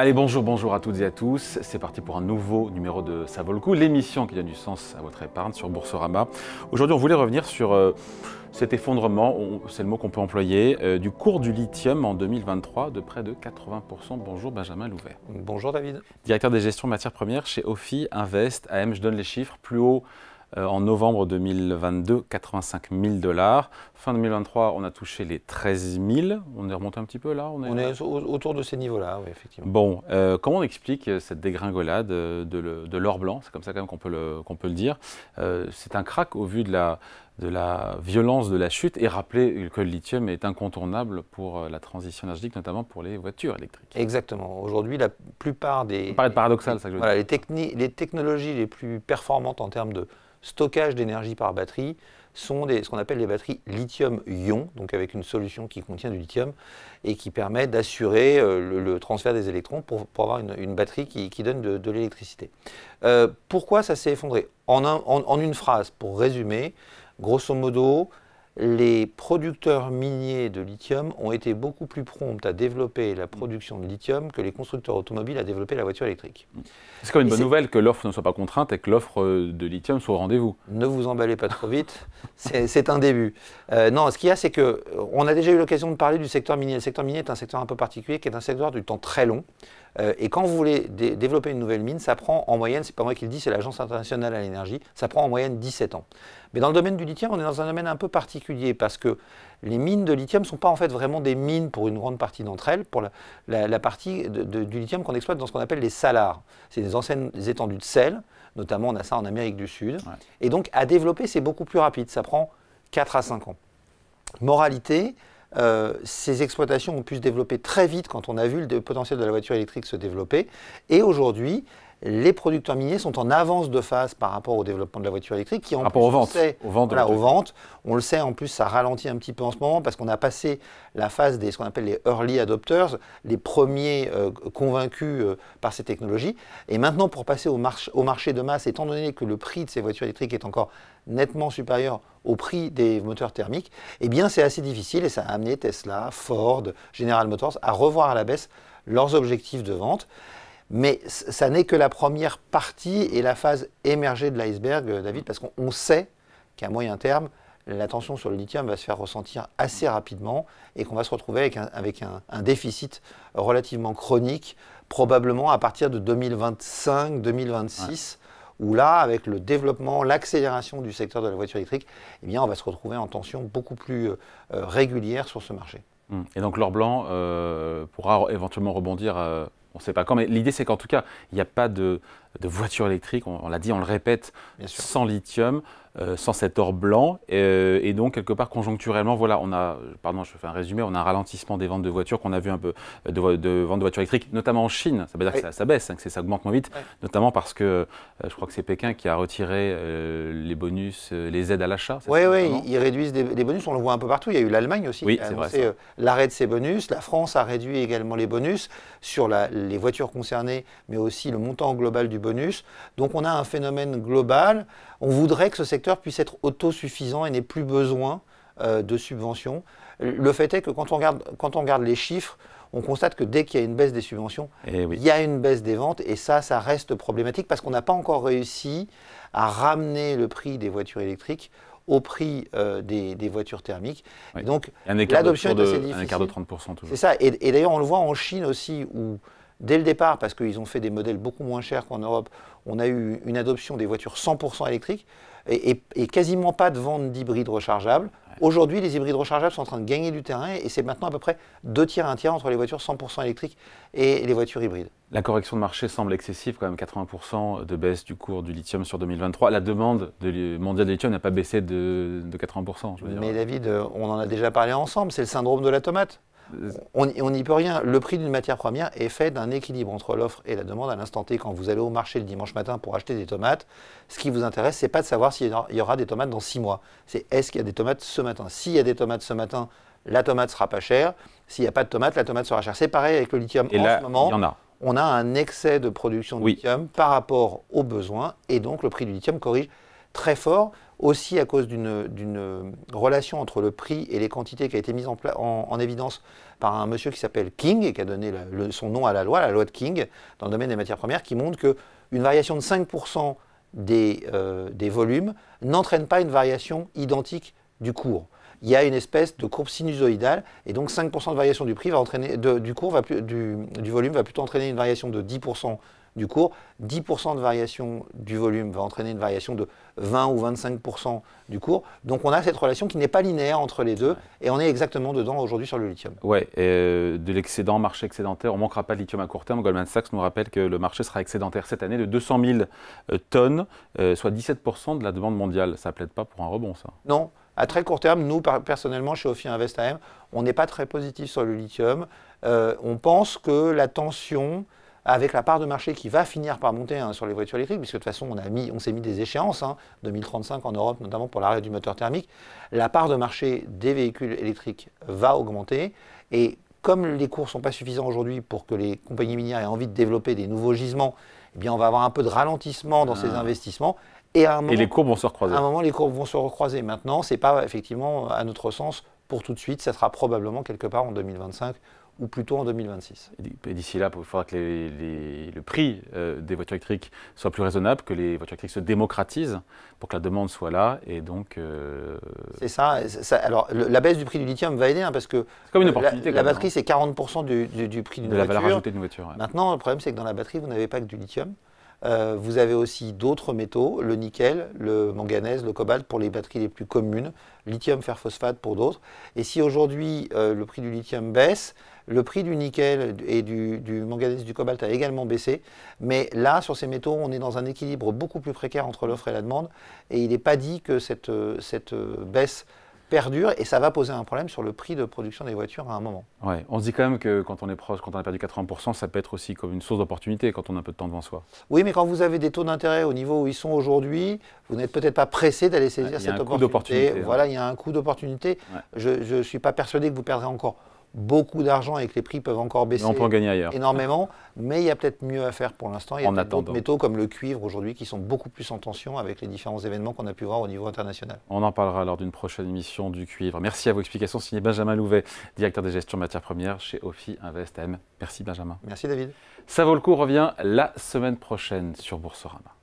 Allez, bonjour, bonjour à toutes et à tous. C'est parti pour un nouveau numéro de Ça vaut le coup, l'émission qui donne du sens à votre épargne sur Boursorama. Aujourd'hui, on voulait revenir sur euh, cet effondrement, c'est le mot qu'on peut employer, euh, du cours du lithium en 2023 de près de 80%. Bonjour Benjamin Louvet. Bonjour David. Directeur des gestions matières premières chez Ophi Invest AM, je donne les chiffres, plus haut euh, en novembre 2022, 85 000 dollars. Fin 2023, on a touché les 13 000. On est remonté un petit peu là On est, autour de ces niveaux-là, oui, effectivement. Bon, euh, comment on explique euh, cette dégringolade de, l'or blanc C'est comme ça quand même qu'on peut, qu'on peut, le dire. c'est un crack au vu de la de la violence de la chute et rappeler que le lithium est incontournable pour euh, la transition énergétique, notamment pour les voitures électriques. Exactement. Aujourd'hui, la plupart des... Ça paraît paradoxal, ça que je voilà, les, les technologies les plus performantes en termes de stockage d'énergie par batterie sont des, ce qu'on appelle les batteries lithium-ion, donc avec une solution qui contient du lithium et qui permet d'assurer euh, le, transfert des électrons pour, avoir une, batterie qui, donne de, l'électricité. Euh, pourquoi ça s'est effondré en, en, une phrase, pour résumer, Grosso modo, les producteurs miniers de lithium ont été beaucoup plus prompts à développer la mm. production de lithium que les constructeurs automobiles à développer la voiture électrique. C'est quand même une bonne nouvelle que l'offre ne soit pas contrainte et que l'offre euh, de lithium soit au rendez-vous. Ne vous emballez pas trop vite, c'est un début. Euh, non, ce qu'il y a, c'est qu'on euh, a déjà eu l'occasion de parler du secteur minier. Le secteur minier est un secteur un peu particulier qui est un secteur du temps très long. Euh, et quand vous voulez développer une nouvelle mine, ça prend en moyenne, c'est pas moi qui le dis, c'est l'Agence internationale à l'énergie, ça prend en moyenne 17 ans. Mais dans le domaine du lithium, on est dans un domaine un peu particulier parce que les mines de lithium ne sont pas en fait vraiment des mines pour une grande partie d'entre elles, pour la, partie du lithium qu'on exploite dans ce qu'on appelle les salars. C'est des anciennes étendues de sel, notamment on a ça en Amérique du Sud. Et donc à développer, c'est beaucoup plus rapide, ça prend 4 à 5 ans. Moralité, euh, ces exploitations ont pu se développer très vite quand on a vu le potentiel de la voiture électrique se développer. Et aujourd'hui, les producteurs miniers sont en avance de phase par rapport au développement de la voiture électrique, qui en rapport plus, aux ventes, on le sait, en plus ça ralentit un petit peu en ce moment parce qu'on a passé la phase des ce qu'on appelle les early adopters, les premiers euh, convaincus euh, par ces technologies, et maintenant pour passer au, au marché de masse, étant donné que le prix de ces voitures électriques est encore nettement supérieur au prix des moteurs thermiques, eh bien c'est assez difficile et ça a amené Tesla, Ford, General Motors à revoir à la baisse leurs objectifs de vente. Mais ça n'est que la première partie et la phase émergée de l'iceberg, euh, David, parce qu'on sait qu'à moyen terme, la tension sur le lithium va se faire ressentir assez rapidement et qu'on va se retrouver avec, un, avec un, déficit relativement chronique, probablement à partir de 2025-2026. où là, avec le développement, l'accélération du secteur de la voiture électrique, eh bien, on va se retrouver en tension beaucoup plus euh, euh, régulière sur ce marché. Hum. Et donc l'or blanc pourra éventuellement rebondir on ne sait pas quand, mais l'idée c'est qu'en tout cas, il n'y a pas de, voiture électrique, on l'a dit, on le répète, sans lithium. Euh, sans cet or blanc. Euh, et donc, quelque part, conjoncturellement, voilà, on a, pardon, je fais un résumé, on a un ralentissement des ventes de voitures qu'on a vu un peu, euh, de, ventes de voitures électriques, notamment en Chine. Ça veut dire que ça, baisse, hein, que ça augmente moins vite, notamment parce que je crois que c'est Pékin qui a retiré les bonus, les aides à l'achat. Oui, oui, ils réduisent des, bonus, on le voit un peu partout. Il y a eu l'Allemagne aussi c'est qui a l'arrêt de ces bonus. La France a réduit également les bonus sur les voitures concernées, mais aussi le montant global du bonus. Donc, on a un phénomène global. On voudrait que ce secteur puisse être autosuffisant et n'ait plus besoin euh, de subventions. Le fait est que quand on regarde, quand on les chiffres, on constate que dès qu'il y a une baisse des subventions, eh il y a une baisse des ventes et ça, ça reste problématique parce qu'on n'a pas encore réussi à ramener le prix des voitures électriques au prix euh, des, voitures thermiques. Donc l'adoption est assez Un écart de 30% toujours. C'est ça. Et, et d'ailleurs, on le voit en Chine aussi où dès le départ, parce qu'ils ont fait des modèles beaucoup moins chers qu'en Europe, on a eu une adoption des voitures 100% électriques et, quasiment pas de vente d'hybrides rechargeables. Aujourd'hui, les hybrides rechargeables sont en train de gagner du terrain et c'est maintenant à peu près deux tiers, un tiers entre les voitures 100% électriques et les voitures hybrides. La correction de marché semble excessive, quand même 80% de baisse du cours du lithium sur 2023. La demande mondiale de lithium n'a pas baissé de, de 80%. Je veux dire. Mais David, on en a déjà parlé ensemble, c'est le syndrome de la tomate. On n'y peut rien. Le prix d'une matière première est fait d'un équilibre entre l'offre et la demande à l'instant T. Quand vous allez au marché le dimanche matin pour acheter des tomates, ce qui vous intéresse, c'est pas de savoir s'il y aura des tomates dans six mois. C'est est-ce qu'il y a des tomates ce matin. S'il y a des tomates ce matin, la tomate sera pas chère. S'il n'y a pas de tomates, la tomate sera chère. C'est pareil avec le lithium. en ce moment, on a un excès de production de lithium par rapport aux besoins et donc le prix du lithium corrige très fort aussi à cause d'une relation entre le prix et les quantités qui a été mise en, évidence par un monsieur qui s'appelle King et qui a donné son nom à la loi, la loi de King, dans le domaine des matières premières, qui montre qu'une variation de 5% euh, des, volumes n'entraîne pas une variation identique du cours il y a une espèce de courbe sinusoïdale, et donc 5% de variation du prix va entraîner, du, cours va du, volume va plutôt entraîner une variation de 10% du cours, 10% de variation du volume va entraîner une variation de 20 ou 25% du cours. Donc on a cette relation qui n'est pas linéaire entre les deux et on est exactement dedans aujourd'hui sur le lithium. Oui, euh, de l'excédent, marché excédentaire, on ne manquera pas de lithium à court terme. Goldman Sachs nous rappelle que le marché sera excédentaire cette année de 200 000 euh, tonnes, euh, soit 17% de la demande mondiale. Ça ne plaide pas pour un rebond, ça Non. À très court terme, nous, personnellement, chez Ophi Invest AM, on n'est pas très positif sur le lithium. on pense que la tension avec la part de marché qui va finir par monter hein, sur les voitures électriques, puisque de toute façon on, a mis, on s'est mis des échéances, 2035 hein, en Europe notamment pour l'arrêt du moteur thermique, la part de marché des véhicules électriques va augmenter, et comme les cours ne sont pas suffisants aujourd'hui pour que les compagnies minières aient envie de développer des nouveaux gisements, eh bien on va avoir un peu de ralentissement dans ces ah. investissements, et, les cours vont se recroiser. À un moment, les cours vont se recroiser. Maintenant, ce n'est pas effectivement, à notre sens, pour tout de suite. Ça sera probablement quelque part en 2025 ou plutôt en 2026. Et d'ici là, il faudra que le prix euh, des voitures électriques soit plus raisonnable, que les voitures électriques se démocratisent pour que la demande soit là. Et donc. Euh, c'est ça, Alors, la baisse du prix du lithium va aider, hein, parce que. Euh, la, batterie, hein. c'est 40% du, du, du, prix voiture. De la valeur ajoutée voiture. Maintenant, le problème, c'est que dans la batterie, vous n'avez pas que du lithium. vous avez aussi d'autres métaux, le nickel, le manganèse, le cobalt pour les batteries les plus communes, lithium, fer phosphate pour d'autres. Et si aujourd'hui le prix du lithium baisse, le prix du nickel et du, du manganèse du cobalt a également baissé. Mais là, sur ces métaux, on est dans un équilibre beaucoup plus précaire entre l'offre et la demande. Et il n'est pas dit que cette, cette baisse perdure et ça va poser un problème sur le prix de production des voitures à un moment. Ouais. On se dit quand même que quand on est proche, quand on a perdu 80%, ça peut être aussi comme une source d'opportunité quand on a un peu de temps devant soi. Oui, mais quand vous avez des taux d'intérêt au niveau où ils sont aujourd'hui, vous n'êtes peut-être pas pressé d'aller saisir cette opportunité. Voilà, il y a un coup d'opportunité. Je ne suis pas persuadé que vous perdrez encore beaucoup d'argent et que les prix peuvent encore baisser gagner énormément, mais il y a peut-être mieux à faire pour l'instant. Il y a d'autres métaux comme le cuivre aujourd'hui qui sont beaucoup plus en tension avec les différents événements qu'on a pu voir au niveau international. On en parlera lors d'une prochaine émission du cuivre. Merci à vos explications. Signé Benjamin Louvet, directeur des gestions matières premières chez Ophi Invest AM. Merci Benjamin. Merci David. Ça vaut le coup revient la semaine prochaine sur Boursorama.